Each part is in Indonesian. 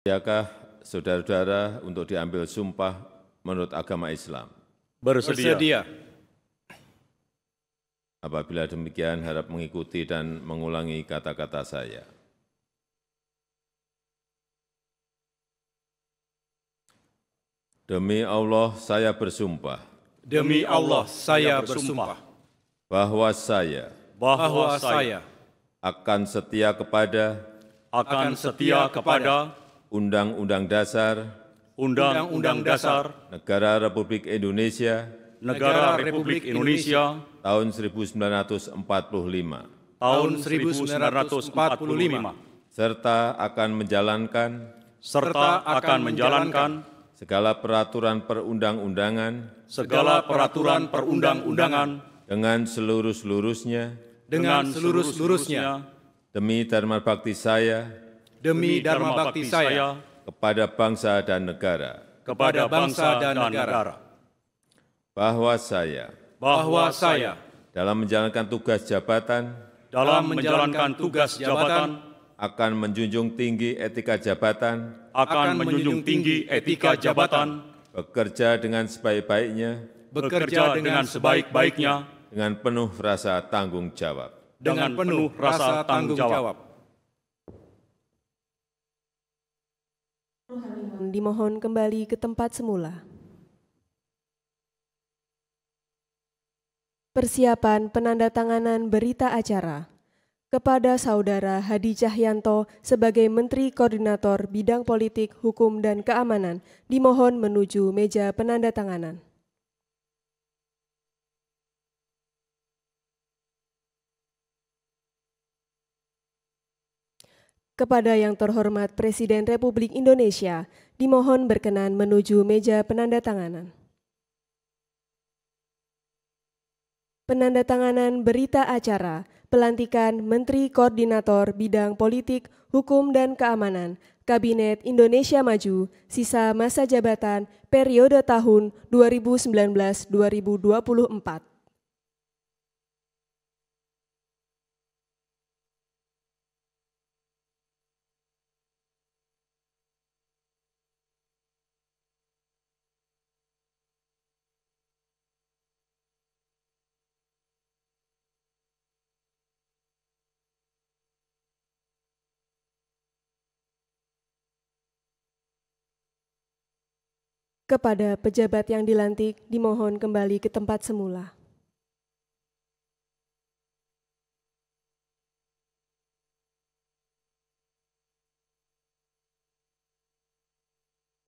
Siakah saudara-saudara untuk diambil sumpah menurut agama Islam? Bersedia. Bersedia. Apabila demikian harap mengikuti dan mengulangi kata-kata saya. Demi Allah saya bersumpah. Demi Allah saya bersumpah. Bahwa saya bahwa saya akan setia kepada akan setia kepada Undang-Undang Dasar Undang-Undang Dasar Negara Republik Indonesia Negara Republik Indonesia tahun 1945 tahun 1945 serta akan menjalankan serta akan menjalankan segala peraturan perundang-undangan segala peraturan perundang-undangan dengan seluruh-seluruhnya dengan seluruh-seluruhnya demi dharma bakti saya demi Dharma Bakti saya kepada bangsa dan negara kepada bangsa dan negara bahwa saya bahwa saya dalam menjalankan tugas jabatan dalam menjalankan tugas jabatan akan menjunjung tinggi etika jabatan akan menjunjung tinggi etika jabatan bekerja dengan sebaik-baiknya bekerja dengan sebaik-baiknya dengan penuh rasa tanggung jawab dengan penuh rasa tanggung jawab Dimohon kembali ke tempat semula. Persiapan penandatanganan berita acara kepada Saudara Hadi Cahyanto sebagai Menteri Koordinator Bidang Politik, Hukum, dan Keamanan dimohon menuju meja penandatanganan. Kepada yang terhormat Presiden Republik Indonesia, dimohon berkenan menuju meja penandatanganan. Penandatanganan berita acara pelantikan Menteri Koordinator Bidang Politik, Hukum dan Keamanan Kabinet Indonesia Maju sisa masa jabatan periode tahun 2019-2024. Kepada pejabat yang dilantik, dimohon kembali ke tempat semula.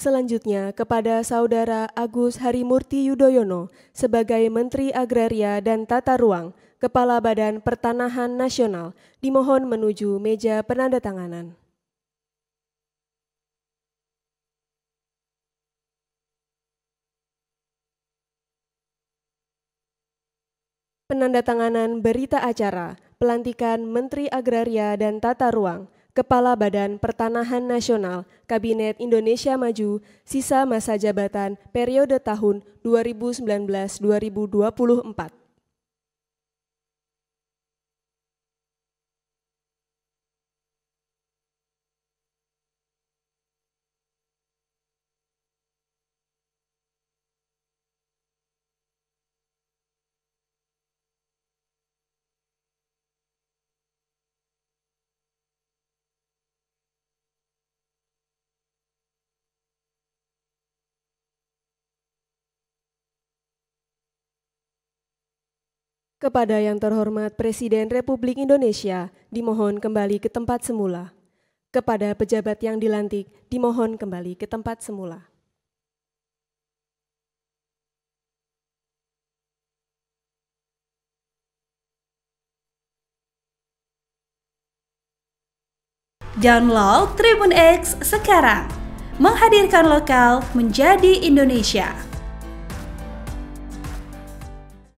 Selanjutnya, kepada Saudara Agus Harimurti Yudhoyono sebagai Menteri Agraria dan Tata Ruang, Kepala Badan Pertanahan Nasional, dimohon menuju meja penandatanganan. penandatanganan berita acara pelantikan Menteri Agraria dan Tata Ruang, Kepala Badan Pertanahan Nasional, Kabinet Indonesia Maju, sisa masa jabatan periode tahun 2019-2024. Kepada yang terhormat Presiden Republik Indonesia, dimohon kembali ke tempat semula. Kepada pejabat yang dilantik, dimohon kembali ke tempat semula. Download Tribun X sekarang. Menghadirkan lokal menjadi Indonesia.